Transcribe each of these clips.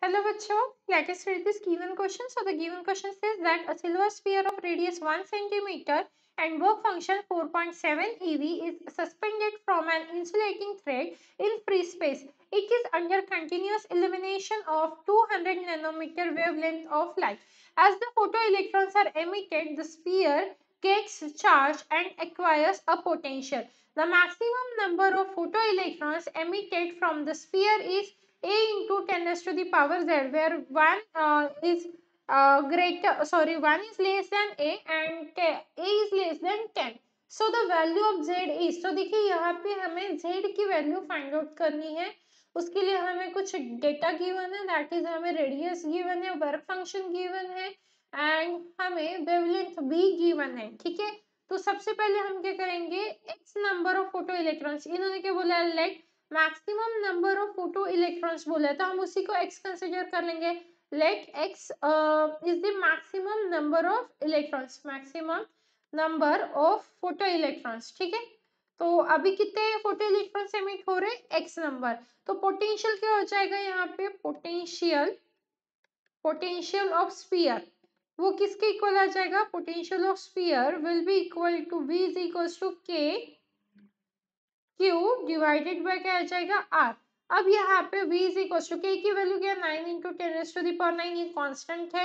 Hello bachcho, let us read this given question. So the given question says that a silver sphere of radius 1 centimeter and work function 4.7 eV is suspended from an insulating thread in free space. It is under continuous illumination of 200 nanometer wavelength of light. As the photoelectrons are emitted, the sphere gets charged and acquires a potential. The maximum number of photoelectrons emitted from the sphere is a into 10 raised to the power z where 1 uh, is uh, greater sorry 1 is less than a and k, a is less than 10 so the value of z is so तो देखिए यहाँ पे हमें z की value find out करनी है उसके लिए हमें कुछ डेटा गिवन है दैट इज हमें रेडियस गिवन है वर्क फंक्शन गिवन है एंड हमें वेवलेंथ भी गिवन है ठीक है तो सबसे पहले हम क्या करेंगे x number of photo electrons इन्होंने क्या बोला let maximum number of photo electrons बोला है तो हम उसी को एक्स कंसिडर कर लेंगे let x is the maximum number of electrons maximum number of photo electrons ठीक है तो अभी कितने फोटो इलेक्ट्रॉन्स एमिट हो रहे हैं एक्स नंबर तो पोटेंशियल क्या हो जाएगा यहाँ पे पोटेंशियल पोटेंशियल ऑफ स्पीयर वो किसके इक्वल आ जाएगा potential of sphere will be equal to V is equal to K Q divided by क्या आ जाएगा आर अब यहाँ पे v इज इक्वल टू के की वैल्यू क्या nine into ten s to the power nine ये कॉन्स्टेंट है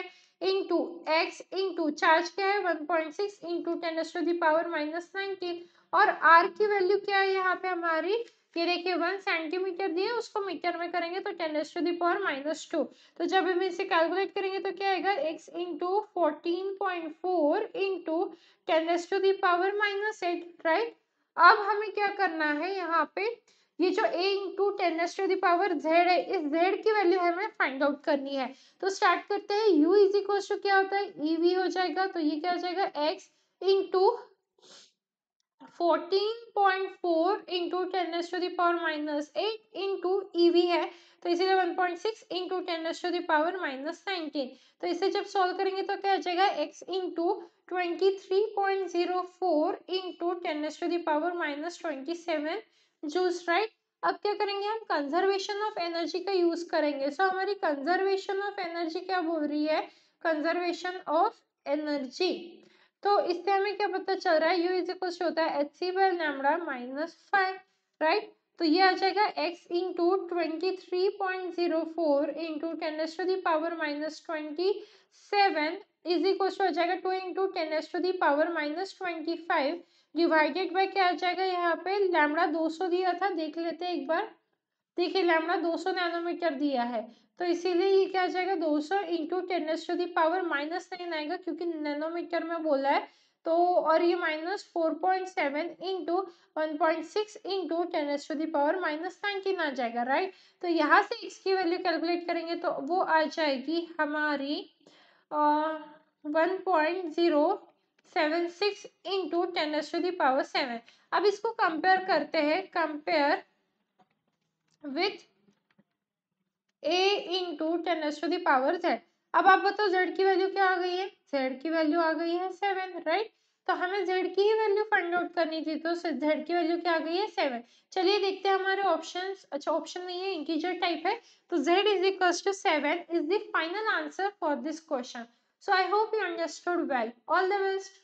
इंटू एक्स इंटू चार्ज क्या है one point six into ten s to the power minus nineteen और आर की वैल्यू क्या है यहाँ पे हमारी ये देखिए वन सेंटीमीटर दिए उसको मीटर में करेंगे तो ten s to the power minus two तो जब हम इसे कैलकुलेट करेंगे तो क्या आएगा x into fourteen point four into ten s to the power minus eight right अब हमें क्या करना है यहाँ पे ये जो a into ten s to the power z है इस z की वैल्यू हमें फाइंड आउट करनी है तो स्टार्ट करते हैं u इज इक्वल टू क्या होता है ई e वी हो जाएगा तो ये क्या हो जाएगा x into fourteen point four into ten s to the power minus eight into E V है तो इसीलिए one point six into ten s to the power minus nineteen तो इसे जब सॉल्व करेंगे तो क्या आ जाएगा x into twenty three point zero four into ten s to the power minus twenty seven जूस राइट अब क्या करेंगे हम कंजर्वेशन ऑफ एनर्जी का यूज करेंगे सो so, हमारी कंजर्वेशन ऑफ एनर्जी क्या बोल रही है कंजर्वेशन ऑफ एनर्जी तो इससे हमें क्या पता चल रहा है यू इज इक्वल होता है H C by lambda minus five right तो ये आ जाएगा x into twenty three point zero four into ten s to the power minus twenty seven is equal to आ जाएगा two into ten s to the power minus twenty five divided by क्या आ जाएगा यहाँ पे लैमड़ा दो सौ दिया था देख लेते एक बार देखिए लैमड़ा दो सौ नैनोमीटर दिया है तो इसीलिए ये क्या आ जाएगा दो सौ into ten s to the power minus nine आएगा क्योंकि नैनोमीटर में बोला है तो और ये minus four point seven into one point six into ten s to the power minus nineteen आ जाएगा राइट तो यहाँ से इसकी वैल्यू कैलकुलेट करेंगे तो वो आ जाएगी हमारी one point zero seven six into ten s to the power seven अब इसको कंपेयर करते हैं compare with A into ten s to the power Z अब आप बताओ जेड की वैल्यू क्या आ गई है जेड की वैल्यू आ गई है सेवन राइट तो हमें जेड की ही वैल्यू फाइंड आउट करनी थी तो जेड की वैल्यू क्या आ गई है सेवन चलिए देखते हैं हमारे ऑप्शन अच्छा ऑप्शन नहीं है इंटीजर टाइप है तो Z is equals to seven is the final answer for this question so I hope you understood well all the best